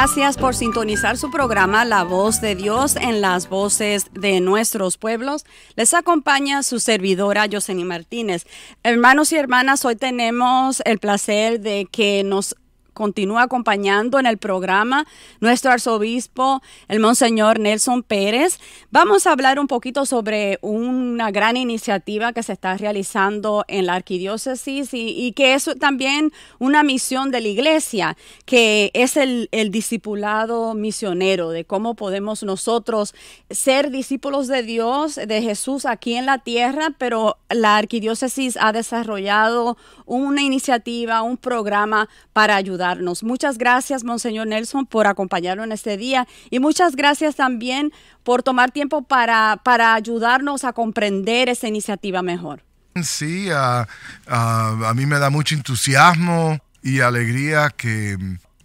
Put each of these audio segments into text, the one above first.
Gracias por sintonizar su programa La Voz de Dios en las voces de nuestros pueblos. Les acompaña su servidora Yoseni Martínez. Hermanos y hermanas, hoy tenemos el placer de que nos continúa acompañando en el programa nuestro arzobispo, el Monseñor Nelson Pérez. Vamos a hablar un poquito sobre una gran iniciativa que se está realizando en la arquidiócesis y, que es también una misión de la iglesia, que es el discipulado misionero, de cómo podemos nosotros ser discípulos de Dios, de Jesús aquí en la tierra, pero la arquidiócesis ha desarrollado una iniciativa, un programa para ayudar Muchas gracias, Monseñor Nelson, por acompañarnos en este día y muchas gracias también por tomar tiempo para, para ayudarnos a comprender esa iniciativa mejor. Sí, a mí me da mucho entusiasmo y alegría que,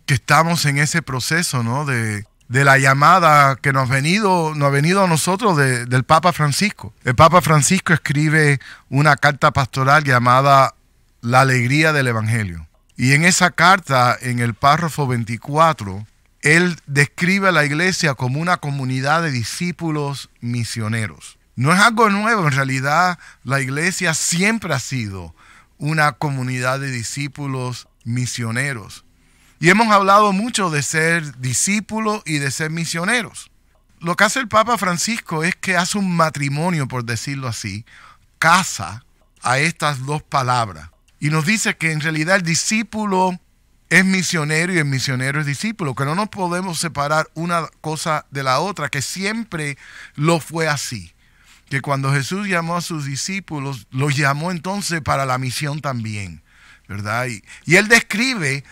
estamos en ese proceso, De, la llamada que nos ha venido, nos ha venido a nosotros del Papa Francisco. El Papa Francisco escribe una carta pastoral llamada La alegría del Evangelio. Y en esa carta, en el párrafo 24, él describe a la iglesia como una comunidad de discípulos misioneros. No es algo nuevo, en realidad la iglesia siempre ha sido una comunidad de discípulos misioneros. Y hemos hablado mucho de ser discípulos y de ser misioneros. Lo que hace el Papa Francisco es que hace un matrimonio, por decirlo así, casa a estas dos palabras, y nos dice que en realidad el discípulo es misionero y el misionero es discípulo, que no nos podemos separar una cosa de la otra, que siempre lo fue así. Que cuando Jesús llamó a sus discípulos, los llamó entonces para la misión también, ¿verdad? Y, y él describe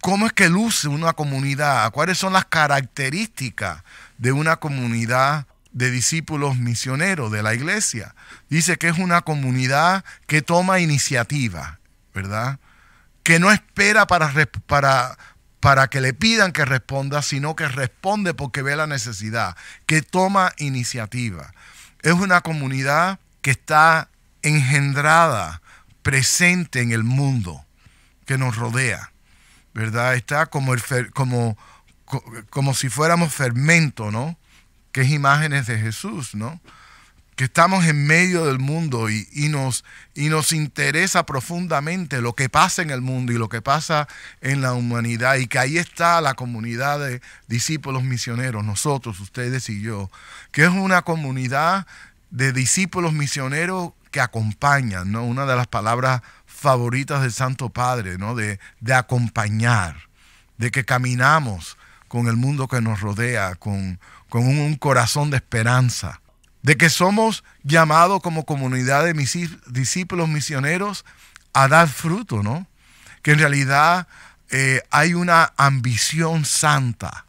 cómo es que luce una comunidad, cuáles son las características de una comunidad de discípulos misioneros de la iglesia. Dice que es una comunidad que toma iniciativa, ¿verdad? Que no espera para, para, para que le pidan que responda, sino que responde porque ve la necesidad, que toma iniciativa. Es una comunidad que está engendrada, presente en el mundo que nos rodea, ¿verdad? Está como, el como, como si fuéramos fermento, ¿no? que es imágenes de Jesús, ¿no? Que estamos en medio del mundo y, nos, y nos interesa profundamente lo que pasa en el mundo y lo que pasa en la humanidad y que ahí está la comunidad de discípulos misioneros, nosotros, ustedes y yo, que es una comunidad de discípulos misioneros que acompañan, ¿no? Una de las palabras favoritas del Santo Padre, ¿no? De, de, acompañar, de que caminamos con el mundo que nos rodea, con, con un corazón de esperanza, de que somos llamados como comunidad de discípulos misioneros a dar fruto, ¿no? Que en realidad eh, hay una ambición santa,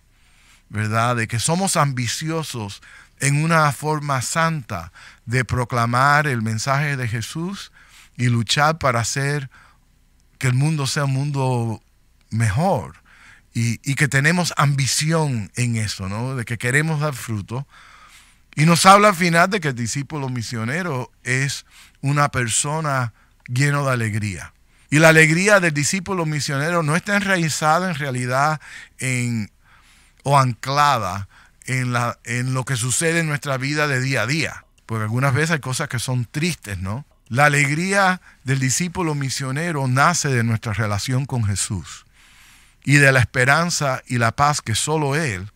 ¿verdad? De que somos ambiciosos en una forma santa de proclamar el mensaje de Jesús y luchar para hacer que el mundo sea un mundo mejor, y, que tenemos ambición en eso, ¿no? De que queremos dar fruto. Y nos habla al final de que el discípulo misionero es una persona lleno de alegría. Y la alegría del discípulo misionero no está enraizada en realidad en, o anclada en, la, en lo que sucede en nuestra vida de día a día. Porque algunas veces hay cosas que son tristes, ¿no? La alegría del discípulo misionero nace de nuestra relación con Jesús y de la esperanza y la paz que solo Él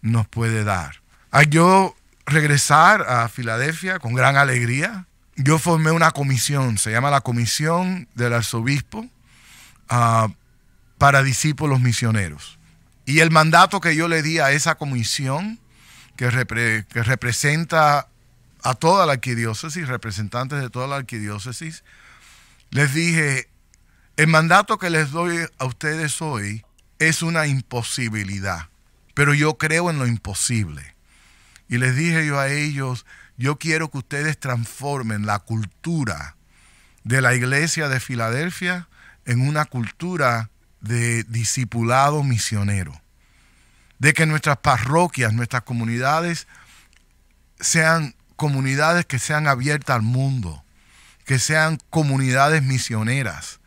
nos puede dar. Al yo regresar a Filadelfia con gran alegría, yo formé una comisión, se llama la Comisión del Arzobispo ah, para Discípulos Misioneros. Y el mandato que yo le di a esa comisión, que, que representa a toda la arquidiócesis, representantes de toda la arquidiócesis, les dije, el mandato que les doy a ustedes hoy es una imposibilidad, pero yo creo en lo imposible. Y les dije yo a ellos, yo quiero que ustedes transformen la cultura de la iglesia de Filadelfia en una cultura de discipulado misionero, de que nuestras parroquias, nuestras comunidades sean comunidades que sean abiertas al mundo, que sean comunidades misioneras,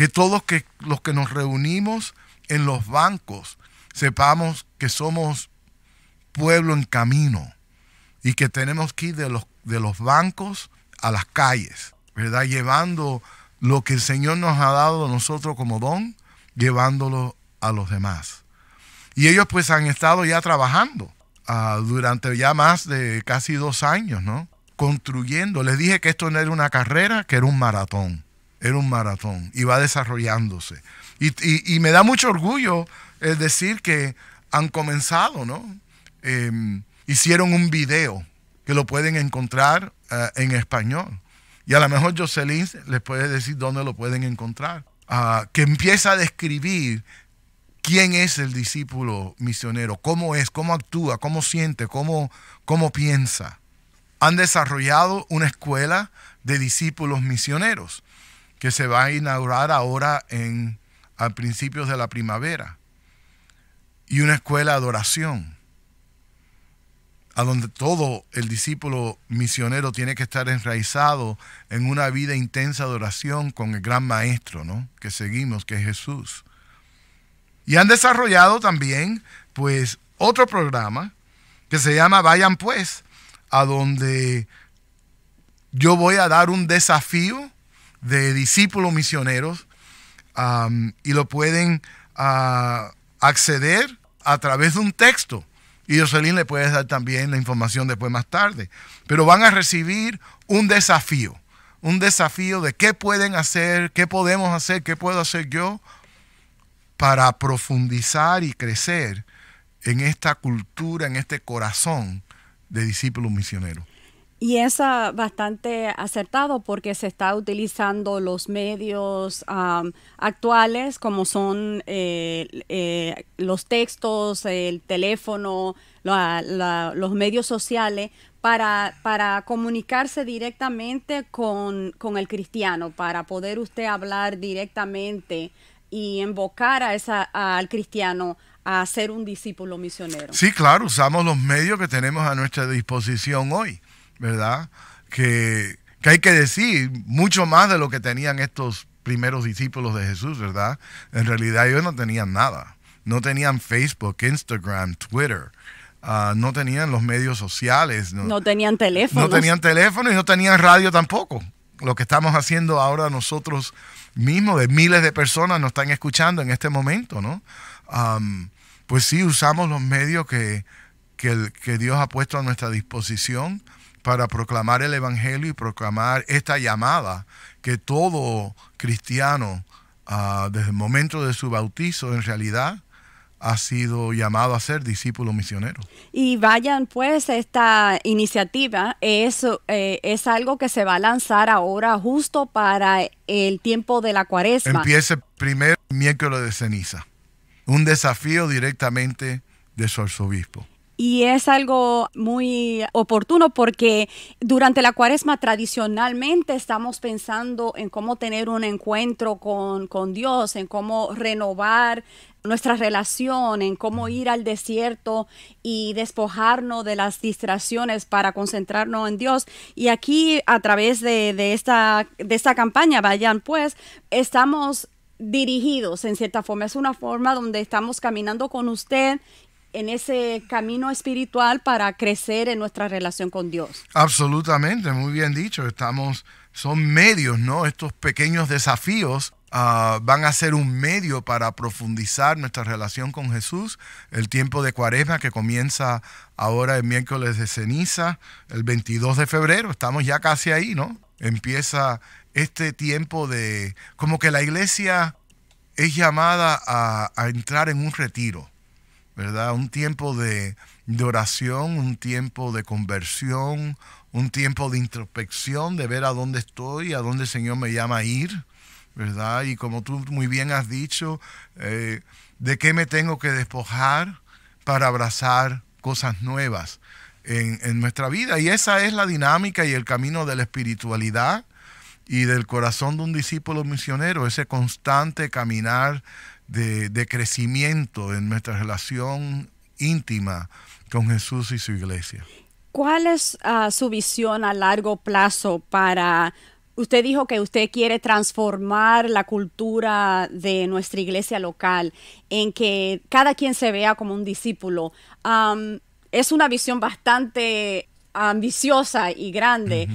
que todos que, los que nos reunimos en los bancos sepamos que somos pueblo en camino y que tenemos que ir de los, de los bancos a las calles, ¿verdad? Llevando lo que el Señor nos ha dado a nosotros como don, llevándolo a los demás. Y ellos pues han estado ya trabajando ah, durante ya más de casi dos años, ¿no? Construyendo. Les dije que esto no era una carrera, que era un maratón era un maratón y va desarrollándose. Y, me da mucho orgullo eh, decir que han comenzado, ¿no? Em, hicieron un video que lo pueden encontrar eh, en español. Y a lo mejor Jocelyn les puede decir dónde lo pueden encontrar. Ah, que empieza a describir quién es el discípulo misionero, cómo es, cómo actúa, cómo siente, cómo, cómo piensa. Han desarrollado una escuela de discípulos misioneros que se va a inaugurar ahora en, a principios de la primavera. Y una escuela de adoración, a donde todo el discípulo misionero tiene que estar enraizado en una vida intensa de oración con el gran maestro ¿no? que seguimos, que es Jesús. Y han desarrollado también, pues, otro programa que se llama Vayan pues, a donde yo voy a dar un desafío de discípulos misioneros y lo pueden ah, acceder a través de un texto. Y Jocelyn le puede dar también la información después más tarde. Pero van a recibir un desafío, un desafío de qué pueden hacer, qué podemos hacer, qué puedo hacer yo para profundizar y crecer en esta cultura, en este corazón de discípulos misioneros. Y es ah, bastante acertado porque se está utilizando los medios actuales como son eh, eh, los textos, el teléfono, los medios sociales para, para comunicarse directamente con, el cristiano, para poder usted hablar directamente y invocar a esa, al cristiano a ser un discípulo misionero. Sí, claro, usamos los medios que tenemos a nuestra disposición hoy. ¿verdad? Que, hay que decir mucho más de lo que tenían estos primeros discípulos de Jesús, ¿verdad? En realidad ellos no tenían nada. No tenían Facebook, Instagram, Twitter. Ah, no tenían los medios sociales. No, tenían teléfono. No tenían teléfono y no tenían radio tampoco. Lo que estamos haciendo ahora nosotros mismos, de miles de personas nos están escuchando en este momento, ¿no? pues sí, usamos los medios que, que Dios ha puesto a nuestra disposición para proclamar el Evangelio y proclamar esta llamada que todo cristiano ah, desde el momento de su bautizo en realidad ha sido llamado a ser discípulo misionero. Y vayan pues esta iniciativa, es, eh, es algo que se va a lanzar ahora justo para el tiempo de la cuaresma. Empiece primero miércoles de ceniza, un desafío directamente de su arzobispo y es algo muy oportuno porque durante la cuaresma tradicionalmente estamos pensando en cómo tener un encuentro con, Dios, en cómo renovar nuestra relación, en cómo ir al desierto y despojarnos de las distracciones para concentrarnos en Dios. Y aquí a través de, de esta, de esta campaña, vayan pues, estamos dirigidos en cierta forma. Es una forma donde estamos caminando con usted en ese camino espiritual para crecer en nuestra relación con Dios. Absolutamente, muy bien dicho. Estamos, son medios, ¿no? Estos pequeños desafíos ah, van a ser un medio para profundizar nuestra relación con Jesús. El tiempo de cuaresma que comienza ahora el miércoles de ceniza, el 22 de febrero, estamos ya casi ahí, ¿no? Empieza este tiempo de, como que la iglesia es llamada a entrar en un retiro. Un tiempo de, oración, un tiempo de conversión, un tiempo de introspección, de ver a dónde estoy, a dónde el Señor me llama a ir, ¿verdad? Y como tú muy bien has dicho, eh, de qué me tengo que despojar para abrazar cosas nuevas en, en nuestra vida. Y esa es la dinámica y el camino de la espiritualidad y del corazón de un discípulo misionero, ese constante caminar de, crecimiento en nuestra relación íntima con Jesús y su iglesia. ¿Cuál es ah, su visión a largo plazo para... Usted dijo que usted quiere transformar la cultura de nuestra iglesia local en que cada quien se vea como un discípulo. es una visión bastante ambiciosa y grande.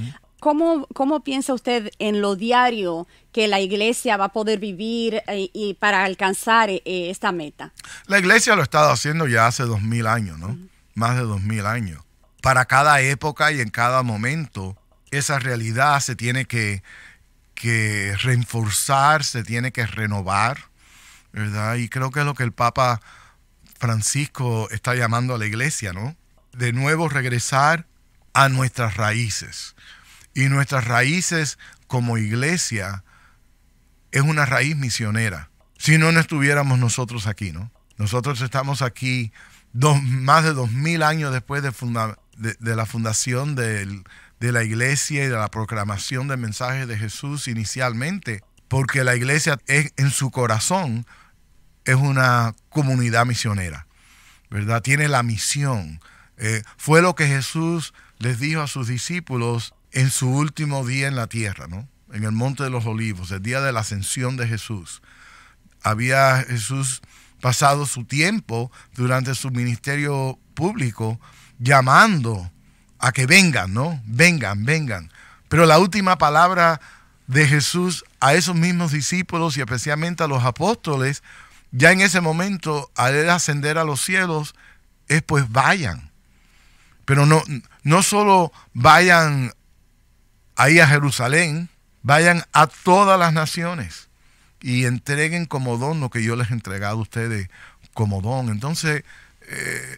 ¿Cómo, piensa usted en lo diario que la iglesia va a poder vivir eh, y para alcanzar eh, esta meta? La iglesia lo ha estado haciendo ya hace dos mil años, ¿no? Más de dos mil años. Para cada época y en cada momento, esa realidad se tiene que, que reforzar, se tiene que renovar, ¿verdad? Y creo que es lo que el Papa Francisco está llamando a la iglesia, ¿no? De nuevo regresar a nuestras raíces. Y nuestras raíces como iglesia es una raíz misionera. Si no, no estuviéramos nosotros aquí, ¿no? Nosotros estamos aquí más de dos mil años después de, de, la fundación de la iglesia y de la proclamación del mensaje de Jesús inicialmente, porque la iglesia es, en su corazón es una comunidad misionera, ¿verdad? Tiene la misión. Eh, fue lo que Jesús les dijo a sus discípulos en su último día en la tierra, ¿no? En el Monte de los Olivos, el día de la ascensión de Jesús. Había Jesús pasado su tiempo durante su ministerio público llamando a que vengan, ¿no? Vengan, vengan. Pero la última palabra de Jesús a esos mismos discípulos y especialmente a los apóstoles, ya en ese momento, al ascender a los cielos, es pues vayan. Pero no, no solo vayan ahí a Jerusalén, vayan a todas las naciones y entreguen como don lo que yo les he entregado a ustedes como don. Entonces, eh,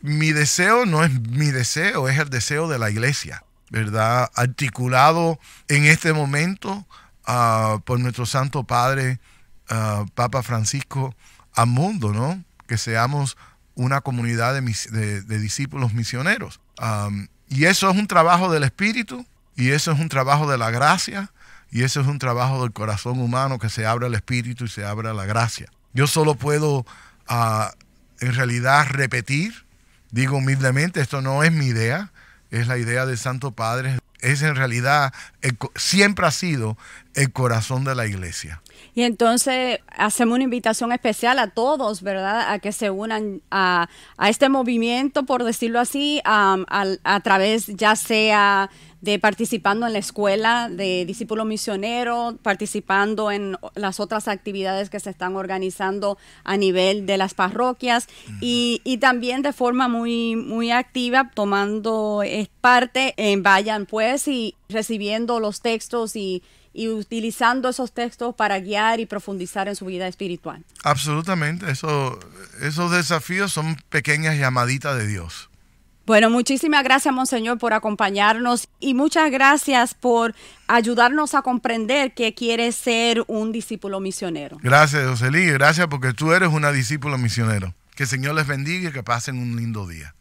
mi deseo no es mi deseo, es el deseo de la iglesia, ¿verdad? Articulado en este momento ah, por nuestro Santo Padre, ah, Papa Francisco, a mundo, ¿no? Que seamos una comunidad de, discípulos misioneros. y eso es un trabajo del Espíritu, y eso es un trabajo de la gracia y eso es un trabajo del corazón humano que se abre el espíritu y se abre la gracia. Yo solo puedo ah, en realidad repetir, digo humildemente, esto no es mi idea, es la idea del Santo Padre, es en realidad, siempre ha sido el corazón de la iglesia. Y entonces hacemos una invitación especial a todos, ¿verdad? A que se unan a, este movimiento, por decirlo así, a, través ya sea de participando en la escuela de discípulo misionero, participando en las otras actividades que se están organizando a nivel de las parroquias y, y, también de forma muy, muy activa, tomando parte, en vayan pues y recibiendo los textos y, y utilizando esos textos para guiar y profundizar en su vida espiritual. Absolutamente, Eso, esos desafíos son pequeñas llamaditas de Dios. Bueno, muchísimas gracias, Monseñor, por acompañarnos y muchas gracias por ayudarnos a comprender que quiere ser un discípulo misionero. Gracias, Luis gracias porque tú eres una discípula misionero. Que el Señor les bendiga y que pasen un lindo día.